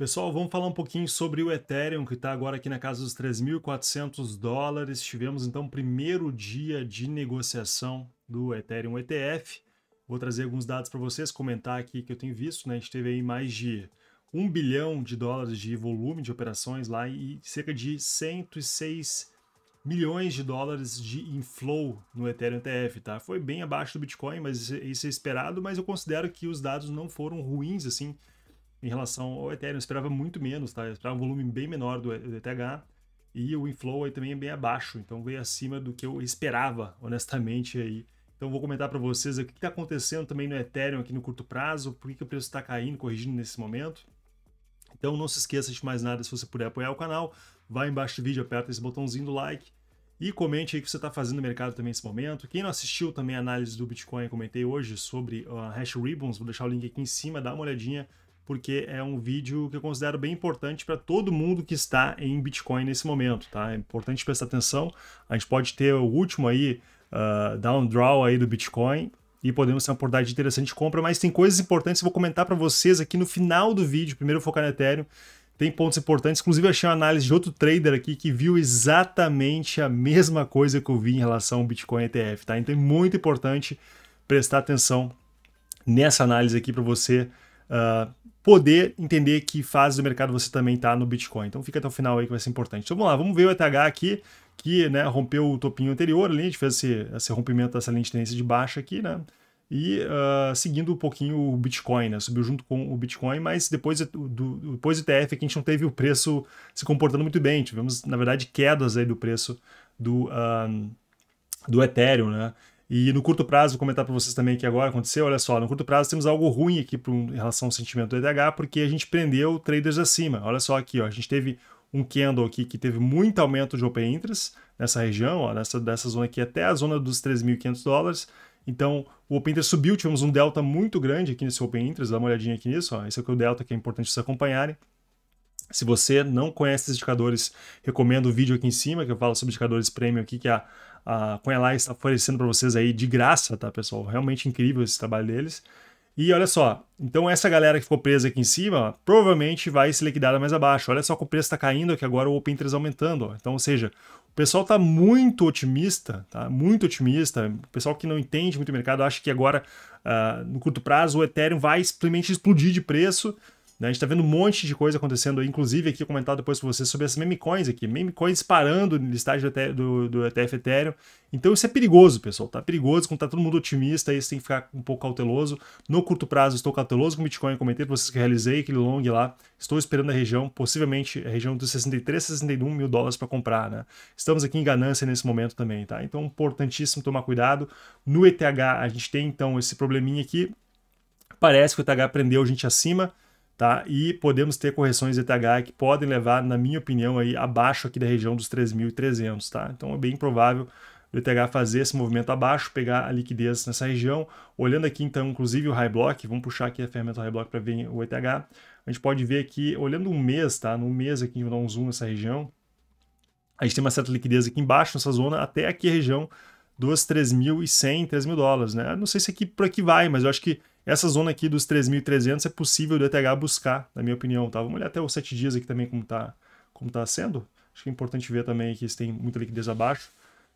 Pessoal, vamos falar um pouquinho sobre o Ethereum, que está agora aqui na casa dos 3.400 dólares. Tivemos então o primeiro dia de negociação do Ethereum ETF. Vou trazer alguns dados para vocês, comentar aqui que eu tenho visto. Né? A gente teve aí mais de 1 bilhão de dólares de volume de operações lá e cerca de 106 milhões de dólares de inflow no Ethereum ETF. Tá? Foi bem abaixo do Bitcoin, mas isso é esperado, mas eu considero que os dados não foram ruins assim em relação ao Ethereum. Eu esperava muito menos, tá? Eu esperava um volume bem menor do ETH e o inflow aí também é bem abaixo, então veio acima do que eu esperava, honestamente aí. Então vou comentar para vocês o que está acontecendo também no Ethereum aqui no curto prazo, por que, que o preço está caindo, corrigindo nesse momento. Então não se esqueça de mais nada, se você puder apoiar o canal, vai embaixo do vídeo, aperta esse botãozinho do like e comente aí o que você está fazendo no mercado também nesse momento. Quem não assistiu também a análise do Bitcoin, comentei hoje sobre a ah, Hash Ribbons, vou deixar o link aqui em cima, dá uma olhadinha, porque é um vídeo que eu considero bem importante para todo mundo que está em Bitcoin nesse momento, tá? É importante prestar atenção. A gente pode ter o último aí, uh, ah, down draw aí do Bitcoin, e podemos ter uma oportunidade interessante de compra, mas tem coisas importantes que eu vou comentar para vocês aqui no final do vídeo. Primeiro focar no Ethereum, tem pontos importantes. Inclusive, achei uma análise de outro trader aqui que viu exatamente a mesma coisa que eu vi em relação ao Bitcoin ETF, tá? Então é muito importante prestar atenção nessa análise aqui para você uh, poder entender que fase do mercado você também está no Bitcoin. Então fica até o final aí que vai ser importante. Então vamos lá, vamos ver o ETH aqui, que né, rompeu o topinho anterior ali, a gente fez esse, esse rompimento dessa linha de tendência de baixa aqui, né? E uh, seguindo um pouquinho o Bitcoin, né? Subiu junto com o Bitcoin, mas depois do, depois do ETF aqui a gente não teve o preço se comportando muito bem. Tivemos, na verdade, quedas aí do preço do, uh, do Ethereum, né? E no curto prazo, vou comentar para vocês também que agora aconteceu, olha só, no curto prazo temos algo ruim aqui pro, em relação ao sentimento do EDH, porque a gente prendeu traders acima. Olha só aqui, ó, a gente teve um candle aqui que teve muito aumento de open interest nessa região, ó, nessa, dessa zona aqui até a zona dos 3.500 dólares. Então, o Open Interest subiu, tivemos um delta muito grande aqui nesse Open Interest, dá uma olhadinha aqui nisso, ó. esse aqui é, é o delta que é importante vocês acompanharem. Se você não conhece esses indicadores, recomendo o vídeo aqui em cima, que eu falo sobre indicadores premium aqui, que é a, a CoinAlive está oferecendo para vocês aí de graça, tá, pessoal? Realmente incrível esse trabalho deles. E olha só, então essa galera que ficou presa aqui em cima, provavelmente vai ser liquidada mais abaixo. Olha só que o preço está caindo aqui agora, o Open interest aumentando. Ó. Então, ou seja, o pessoal está muito otimista, tá? muito otimista. O pessoal que não entende muito o mercado acha que agora, uh, no curto prazo, o Ethereum vai simplesmente explodir de preço. Né? A gente está vendo um monte de coisa acontecendo, inclusive aqui comentar depois com vocês sobre as meme coins aqui, meme coins parando no do, do, do ETF Ethereum. Então isso é perigoso, pessoal, tá perigoso, quando está todo mundo otimista, aí você tem que ficar um pouco cauteloso. No curto prazo estou cauteloso com o Bitcoin, comentei para vocês que realizei aquele long lá, estou esperando a região, possivelmente a região dos 63, 61 mil dólares para comprar, né? Estamos aqui em ganância nesse momento também, tá? Então importantíssimo tomar cuidado. No ETH a gente tem então esse probleminha aqui, parece que o ETH prendeu a gente acima, Tá? E podemos ter correções ETH que podem levar, na minha opinião, aí abaixo aqui da região dos 3.300, tá? Então é bem provável o ETH fazer esse movimento abaixo, pegar a liquidez nessa região. Olhando aqui então, inclusive o high block, vamos puxar aqui a ferramenta high block para ver o ETH. A gente pode ver aqui, olhando um mês, tá? No mês aqui, vou dar um zoom nessa região. A gente tem uma certa liquidez aqui embaixo nessa zona, até aqui a região dos 3.100, 3.000 dólares, né? Não sei se aqui por aqui vai, mas eu acho que essa zona aqui dos 3.300 é possível o ETH buscar, na minha opinião, tá? Vamos olhar até os 7 dias aqui também como tá, como tá sendo. Acho que é importante ver também que eles têm muita liquidez abaixo.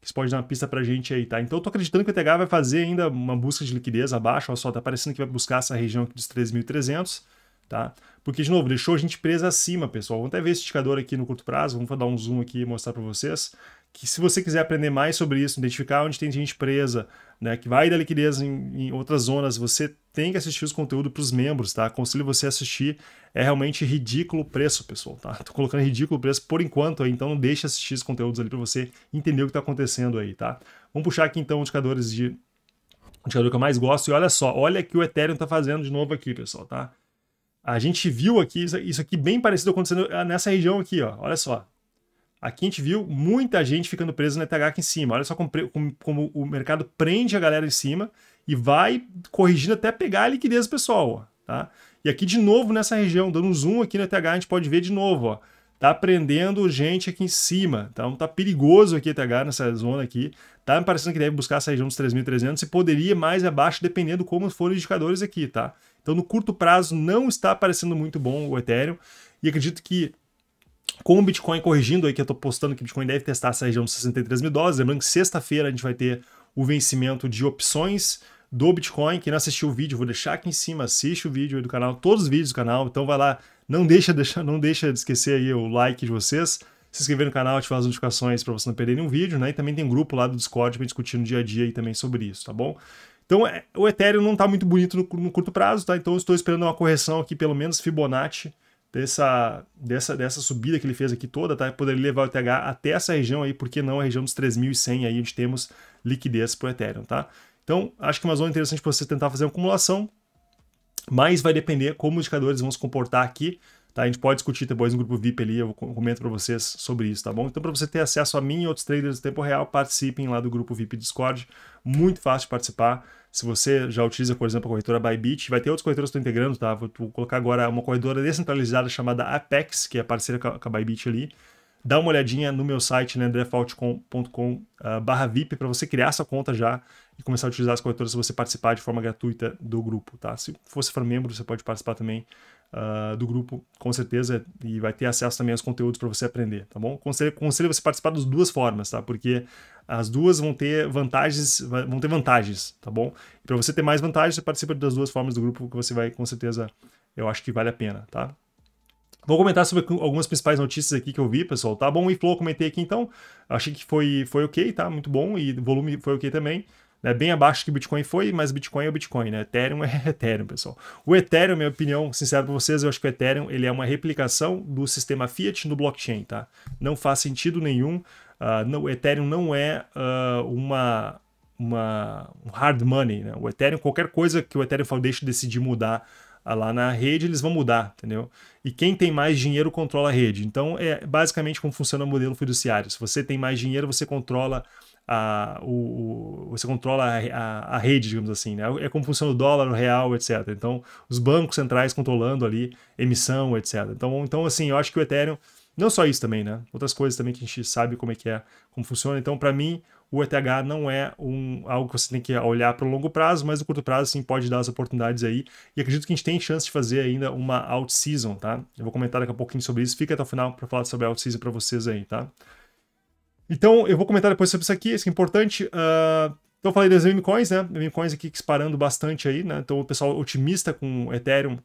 Isso pode dar uma pista pra gente aí, tá? Então eu tô acreditando que o ETH vai fazer ainda uma busca de liquidez abaixo, olha só, tá parecendo que vai buscar essa região aqui dos 3.300, tá? Porque, de novo, deixou a gente presa acima, pessoal. Vamos até ver esse indicador aqui no curto prazo, vamos dar um zoom aqui e mostrar para vocês. Que se você quiser aprender mais sobre isso, identificar onde tem gente presa, né, que vai dar liquidez em, em outras zonas, você tem que assistir os conteúdos para os membros, tá? Aconselho você a assistir. É realmente ridículo o preço, pessoal, tá? Tô colocando ridículo o preço por enquanto aí, então não deixe assistir os conteúdos ali para você entender o que está acontecendo aí, tá? Vamos puxar aqui então os indicadores de o indicador que eu mais gosto e olha só, olha que o Ethereum está fazendo de novo aqui, pessoal, tá? A gente viu aqui isso aqui bem parecido acontecendo ah, nessa região aqui, ó. Olha só. Aqui a gente viu muita gente ficando presa no ETH aqui em cima. Olha só como, como, como o mercado prende a galera em cima e vai corrigindo até pegar a liquidez pessoal, ó, tá? E aqui de novo nessa região, dando um zoom aqui na TH, a gente pode ver de novo, ó, tá prendendo gente aqui em cima, tá? então tá perigoso aqui a TH nessa zona aqui, tá me parecendo que deve buscar essa região dos 3.300 e poderia mais abaixo dependendo como foram os indicadores aqui, tá? Então no curto prazo não está parecendo muito bom o Ethereum e acredito que com o Bitcoin corrigindo aí, que eu estou postando que o Bitcoin deve testar essa região dos 63 mil dólares. Lembrando que sexta-feira a gente vai ter o vencimento de opções do Bitcoin. Quem não assistiu o vídeo, vou deixar aqui em cima, assiste o vídeo do canal, todos os vídeos do canal. Então vai lá, não deixa, deixa, não deixa de esquecer aí o like de vocês, se inscrever no canal, ativar as notificações para vocês não perderem nenhum vídeo, né? E também tem um grupo lá do Discord para discutir no dia a dia aí também sobre isso, tá bom? Então, é, o Ethereum não está muito bonito no, no, curto prazo, tá? Então, eu estou esperando uma correção aqui, pelo menos Fibonacci, dessa, dessa, dessa subida que ele fez aqui toda, tá? Poderia levar o ETH até essa região aí, porque não a região dos 3.100 aí, onde temos liquidez para o Ethereum, tá? Então, acho que é uma zona interessante para você tentar fazer uma é acumulação, mas vai depender como os indicadores vão se comportar aqui. Tá? A gente pode discutir depois no grupo VIP ali, eu comento para vocês sobre isso, tá bom? Então, para você ter acesso a mim e outros traders em tempo real, participem lá do grupo VIP Discord. Muito fácil de participar. Se você já utiliza, por exemplo, a corretora Bybit, vai ter outras corretoras que estão integrando, tá? Vou colocar agora uma corretora descentralizada chamada Apex, que é parceira com a Bybit ali dá uma olhadinha no meu site, leandrefault.com né, ah, VIP, para você criar essa conta já e começar a utilizar as corretoras se você participar de forma gratuita do grupo, tá? Se você for membro, você pode participar também uh, do grupo, com certeza, e vai ter acesso também aos conteúdos para você aprender, tá bom? Conselho, conselho é você participar das duas formas, tá? Porque as duas vão ter vantagens, vão ter vantagens, tá bom? E para você ter mais vantagens, você participa das duas formas do grupo, que você vai, com certeza, eu acho que vale a pena, tá? Vou comentar sobre algumas principais notícias aqui que eu vi, pessoal, tá bom? E Flow, comentei aqui então, achei que foi, foi ok, tá? Muito bom, e volume foi ok também. Né? Bem abaixo que Bitcoin foi, mas Bitcoin é Bitcoin, né? Ethereum é Ethereum, pessoal. O Ethereum, minha opinião, sincero para vocês, eu acho que o Ethereum ele é uma replicação do sistema Fiat no blockchain, tá? Não faz sentido nenhum. Uh, não, o Ethereum não é uh, uma, uma um hard money, né? O Ethereum, qualquer coisa que o Ethereum deixe decidir mudar lá na rede, eles vão mudar, entendeu? E quem tem mais dinheiro controla a rede. Então, é basicamente como funciona o modelo fiduciário. Se você tem mais dinheiro, você controla a, o, o, você controla a, a, a, rede, digamos assim, né? É como funciona o dólar, o real, etc. Então, os bancos centrais controlando ali emissão, etc. Então, então assim, eu acho que o Ethereum, não só isso também, né? Outras coisas também que a gente sabe como é que é, como funciona. Então, para mim, o ETH não é um, algo que você tem que olhar para o longo prazo, mas o curto prazo sim pode dar as oportunidades aí. E acredito que a gente tem chance de fazer ainda uma out-season, tá? Eu vou comentar daqui a pouquinho sobre isso. Fica até o final para falar sobre a out-season para vocês aí, tá? Então, eu vou comentar depois sobre isso aqui, isso é importante. Uh... Então eu falei das meme coins, né? Meme coins aqui disparando bastante aí, né? Então o pessoal otimista com Ethereum,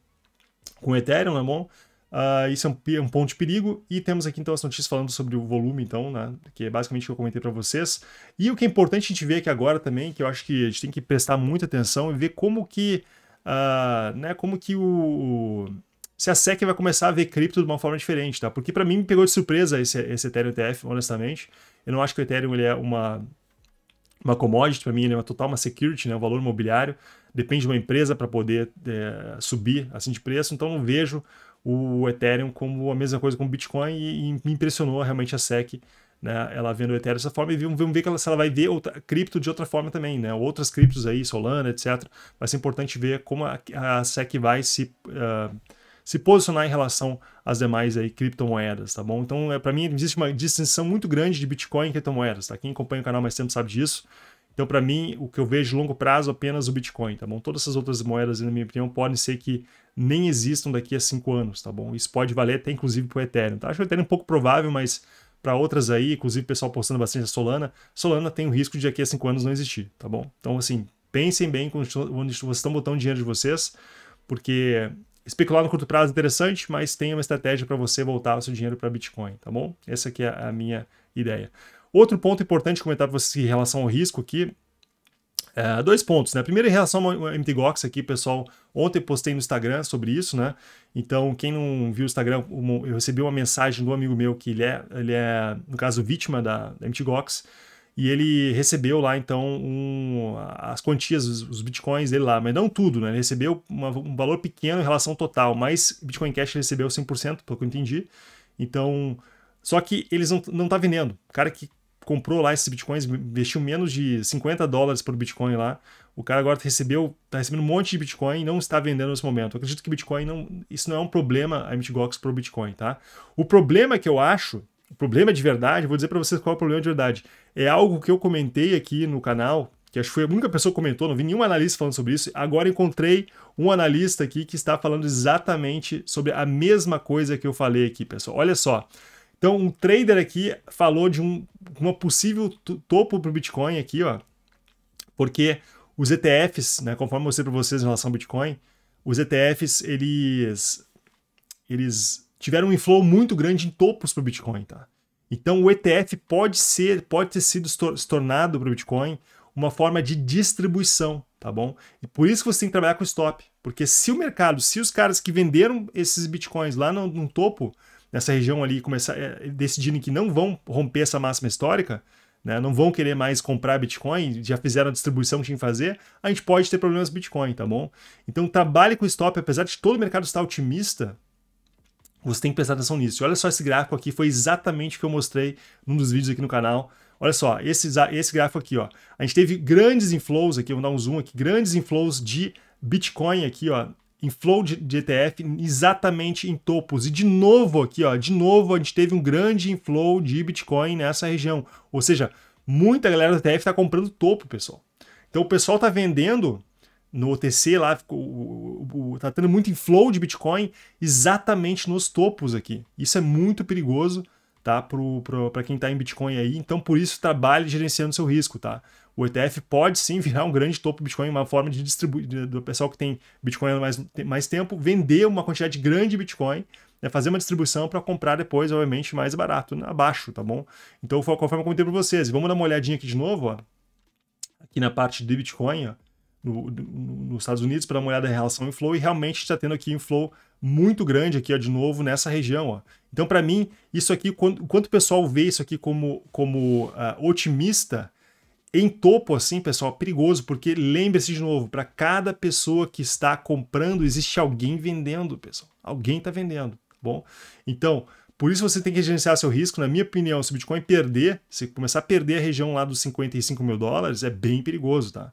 com Ethereum, né, bom? Uh, isso é um, é um, ponto de perigo. E temos aqui então as notícias falando sobre o volume, então, né, que é basicamente o que eu comentei para vocês. E o que é importante a gente ver aqui agora também, que eu acho que a gente tem que prestar muita atenção e ver como que, uh, né, como que o, se a SEC vai começar a ver cripto de uma forma diferente, tá? Porque para mim me pegou de surpresa esse, esse Ethereum ETF, honestamente. Eu não acho que o Ethereum ele é uma uma commodity para mim, é uma total uma security, né? o valor imobiliário. Depende de uma empresa para poder é, subir assim de preço, então não vejo o Ethereum como a mesma coisa como o Bitcoin e, e me impressionou realmente a SEC né, ela vendo o Ethereum dessa forma e vamos ver se ela vai ver outra, cripto de outra forma também, né? Outras criptos aí, Solana, etc. Vai ser importante ver como a, a SEC vai se uh, se posicionar em relação às demais aí, criptomoedas, tá bom? Então, é, para mim, existe uma distinção muito grande de Bitcoin e criptomoedas, tá? Quem acompanha o canal mais tempo sabe disso. Então, para mim, o que eu vejo de longo prazo é apenas o Bitcoin, tá bom? Todas essas outras moedas, na minha opinião, podem ser que nem existam daqui a cinco anos, tá bom? Isso pode valer até inclusive para o Ethereum, tá? Acho o Ethereum um pouco provável, mas para outras aí, inclusive o pessoal postando bastante a Solana, Solana tem o risco de daqui a cinco anos não existir, tá bom? Então, assim, pensem bem quando vocês estão botando dinheiro de vocês, porque especular no curto prazo é interessante, mas tem uma estratégia para você voltar o seu dinheiro para Bitcoin, tá bom? Essa aqui é a minha ideia. Outro ponto importante comentar para vocês em relação ao risco aqui, é, dois pontos, né? Primeiro, em relação ao MTGOX aqui, pessoal, ontem postei no Instagram sobre isso, né? Então, quem não viu o Instagram, eu recebi uma mensagem do amigo meu que ele é, ele é no caso, vítima da, da MTGOX, e ele recebeu lá, então, um, as quantias, os, os, bitcoins dele lá, mas não tudo, né? Ele recebeu uma, um valor pequeno em relação ao total, mas Bitcoin Cash recebeu 100%, pelo que eu entendi. Então, só que eles não, não tá vendendo. O cara que comprou lá esses bitcoins, investiu menos de 50 dólares por bitcoin lá. O cara agora recebeu, tá recebendo um monte de bitcoin e não está vendendo nesse momento. Eu acredito que bitcoin não, isso não é um problema a MTGOX pro bitcoin, tá? O problema que eu acho, o problema de verdade, vou dizer para vocês qual é o problema de verdade é algo que eu comentei aqui no canal, que acho que foi a única pessoa que comentou, não vi nenhum analista falando sobre isso. Agora encontrei um analista aqui que está falando exatamente sobre a mesma coisa que eu falei aqui, pessoal. Olha só. Então, um trader aqui falou de um, uma possível topo para o Bitcoin aqui, ó, porque os ETFs, né, conforme eu mostrei para vocês em relação ao Bitcoin, os ETFs eles, eles tiveram um inflow muito grande em topos para o Bitcoin, tá? Então o ETF pode ser, pode ter sido se tornado para o Bitcoin uma forma de distribuição, tá bom? E por isso que você tem que trabalhar com stop, porque se o mercado, se os caras que venderam esses bitcoins lá no, no topo, nessa região ali, começar é, decidirem que não vão romper essa máxima histórica, né, não vão querer mais comprar Bitcoin, já fizeram a distribuição que tinha que fazer, a gente pode ter problemas Bitcoin, tá bom? Então trabalhe com stop, apesar de todo o mercado estar otimista, você tem que prestar atenção nisso. E olha só esse gráfico aqui, foi exatamente o que eu mostrei num dos vídeos aqui no canal. Olha só, esse, esse gráfico aqui, ó. A gente teve grandes inflows aqui, vou dar um zoom aqui, grandes inflows de Bitcoin aqui, ó. Inflow de, de ETF exatamente em topos. E de novo aqui, ó, de novo a gente teve um grande inflow de Bitcoin nessa região. Ou seja, muita galera do ETF está comprando topo, pessoal. Então o pessoal está vendendo no OTC lá, o o, tá tendo muito inflow de Bitcoin exatamente nos topos aqui. Isso é muito perigoso, tá? Para quem está em Bitcoin aí. Então, por isso, trabalhe gerenciando seu risco, tá? O ETF pode sim virar um grande topo Bitcoin, uma forma de distribuir, do pessoal que tem Bitcoin há mais, mais tempo, vender uma quantidade grande de Bitcoin né, fazer uma distribuição para comprar depois, obviamente, mais barato, né, abaixo, tá bom? Então, conforme eu comentei para vocês, vamos dar uma olhadinha aqui de novo, ó, aqui na parte de Bitcoin, ó, no, no, nos Estados Unidos para dar uma olhada em relação ao inflow e realmente está tendo aqui inflow muito grande aqui ó, de novo nessa região. Ó. Então para mim isso aqui quando, quando o pessoal vê isso aqui como como uh, otimista em topo assim pessoal perigoso porque lembre-se de novo para cada pessoa que está comprando existe alguém vendendo pessoal alguém está vendendo tá bom então por isso você tem que gerenciar seu risco. Na minha opinião, se o Bitcoin perder, se começar a perder a região lá dos 55 mil dólares, é bem perigoso, tá?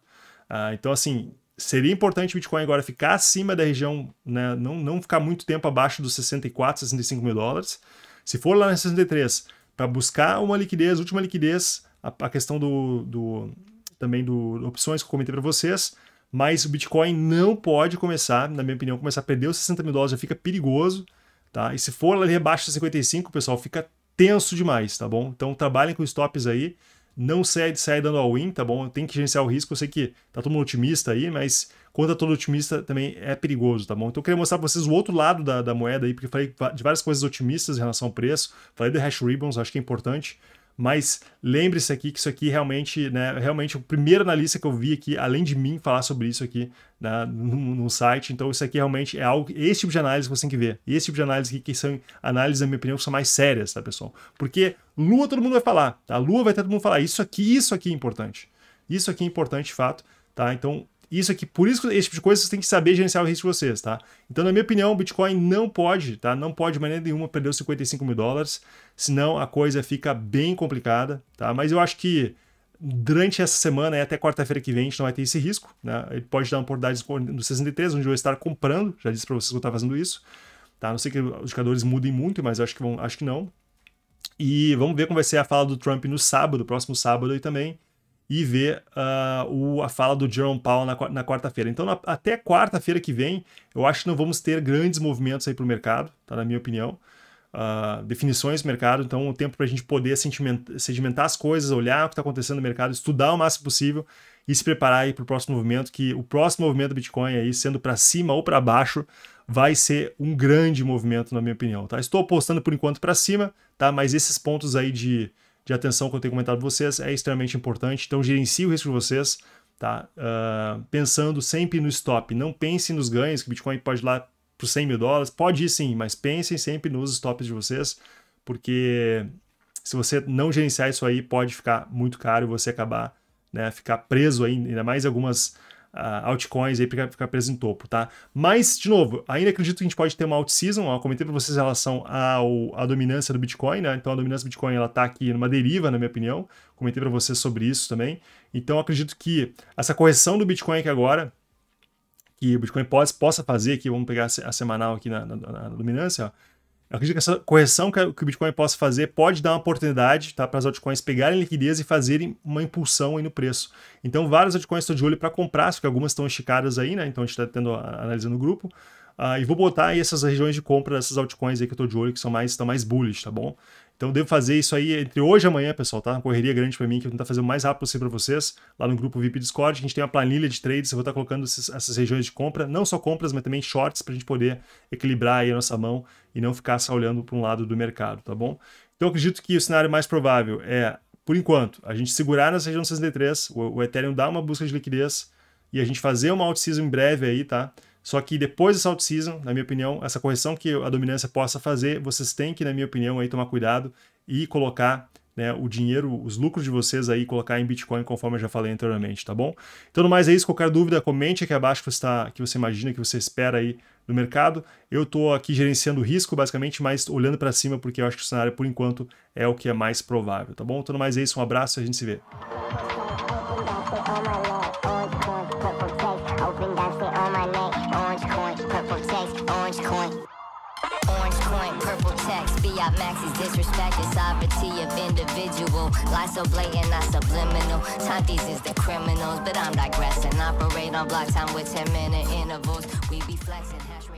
Ah, então, assim, seria importante o Bitcoin agora ficar acima da região, né, não, não ficar muito tempo abaixo dos 64, 65 mil dólares. Se for lá na 63, para buscar uma liquidez, última liquidez, a, a questão do, do também do opções que eu comentei para vocês, mas o Bitcoin não pode começar, na minha opinião, começar a perder os 60 mil dólares já fica perigoso, tá? E se for ali abaixo dos 55, pessoal, fica tenso demais, tá bom? Então trabalhem com stops aí não sai, sai dando all-in, tá bom? Tem que gerenciar o risco. Eu sei que tá todo mundo otimista aí, mas quando tá todo otimista também é perigoso, tá bom? Então eu queria mostrar pra vocês o outro lado da, da moeda aí, porque falei de várias coisas otimistas em relação ao preço. Falei do hash ribbons, acho que é importante. Mas lembre-se aqui que isso aqui realmente, né, realmente o primeiro analista que eu vi aqui, além de mim, falar sobre isso aqui né, no, site. Então isso aqui realmente é algo, esse tipo de análise que você tem que ver. Esse tipo de análise aqui, que são análises, na minha opinião, são mais sérias, tá, pessoal? Porque Lua todo mundo vai falar, tá? Lua vai ter todo mundo falar, isso aqui, isso aqui é importante. Isso aqui é importante, de fato, tá? Então isso aqui, por isso que esse tipo de coisa vocês têm que saber gerenciar o risco de vocês, tá? Então, na minha opinião, o Bitcoin não pode, tá? Não pode de maneira nenhuma perder os 55 mil dólares, senão a coisa fica bem complicada, tá? Mas eu acho que durante essa semana e até quarta-feira que vem a gente não vai ter esse risco, né? Ele pode dar uma oportunidade no 63, onde eu vou estar comprando, já disse para vocês que eu estava fazendo isso, tá? Não sei que os indicadores mudem muito, mas acho que vão, acho que não. E vamos ver como vai ser a fala do Trump no sábado, próximo sábado aí também e ver uh, o, a fala do Jerome Powell na, na quarta-feira. Então, na, até quarta-feira que vem, eu acho que não vamos ter grandes movimentos aí para o mercado, tá? na minha opinião. Uh, definições do mercado, então o tempo para a gente poder sedimentar as coisas, olhar o que está acontecendo no mercado, estudar o máximo possível e se preparar para o próximo movimento, que o próximo movimento do Bitcoin aí, sendo para cima ou para baixo, vai ser um grande movimento, na minha opinião. Tá? Estou apostando por enquanto para cima, tá? mas esses pontos aí de de atenção que eu tenho comentado para vocês é extremamente importante. Então, gerencie o risco de vocês, tá? Uh, pensando sempre no stop. Não pense nos ganhos, que o Bitcoin pode ir lá para os 100 mil dólares. Pode ir sim, mas pensem sempre nos stops de vocês, porque se você não gerenciar isso aí, pode ficar muito caro e você acabar, né, ficar preso aí, ainda mais algumas uh, altcoins aí fica, ficar preso em topo, tá? Mas, de novo, ainda acredito que a gente pode ter uma alt season eu comentei para vocês em relação ao, à dominância do Bitcoin, né? Então a dominância do Bitcoin, ela tá aqui numa deriva, na minha opinião, comentei para vocês sobre isso também. Então acredito que essa correção do Bitcoin aqui agora, que o Bitcoin pode, possa fazer aqui, vamos pegar a semanal aqui na, na, na dominância, ó, eu acredito que essa correção que o Bitcoin possa fazer pode dar uma oportunidade tá, para as altcoins pegarem liquidez e fazerem uma impulsão aí no preço. Então, várias altcoins estão de olho para comprar, só que algumas estão esticadas aí, né? Então, a gente está analisando o grupo. Uh, e vou botar aí essas regiões de compra dessas altcoins aí que eu estou de olho, que são mais, estão mais bullish, tá bom? Então devo fazer isso aí entre hoje e amanhã, pessoal, tá? Uma correria grande para mim que eu vou tentar fazer o mais rápido possível para vocês. Lá no grupo VIP Discord, a gente tem uma planilha de trades, eu vou estar colocando esses, essas regiões de compra, não só compras, mas também shorts para a gente poder equilibrar aí a nossa mão e não ficar só olhando para um lado do mercado, tá bom? Então acredito que o cenário mais provável é, por enquanto, a gente segurar nessa região 63, o, o Ethereum dar uma busca de liquidez e a gente fazer uma out em breve aí, tá? Só que depois dessa off-season, na minha opinião, essa correção que a dominância possa fazer, vocês têm que, na minha opinião, aí tomar cuidado e colocar né, o dinheiro, os lucros de vocês aí, colocar em Bitcoin, conforme eu já falei anteriormente, tá bom? Então, no mais é isso. Qualquer dúvida, comente aqui abaixo que você, tá, que você imagina, que você espera aí no mercado. Eu estou aqui gerenciando o risco, basicamente, mas olhando para cima, porque eu acho que o cenário, por enquanto, é o que é mais provável, tá bom? Então, no mais é isso. Um abraço e a gente se vê. Fiat Max is disrespecting sovereignty of individual. Lie so blatant, not subliminal. Time is the criminals, but I'm digressing. Operate on block time with 10 minute intervals. We be flexing.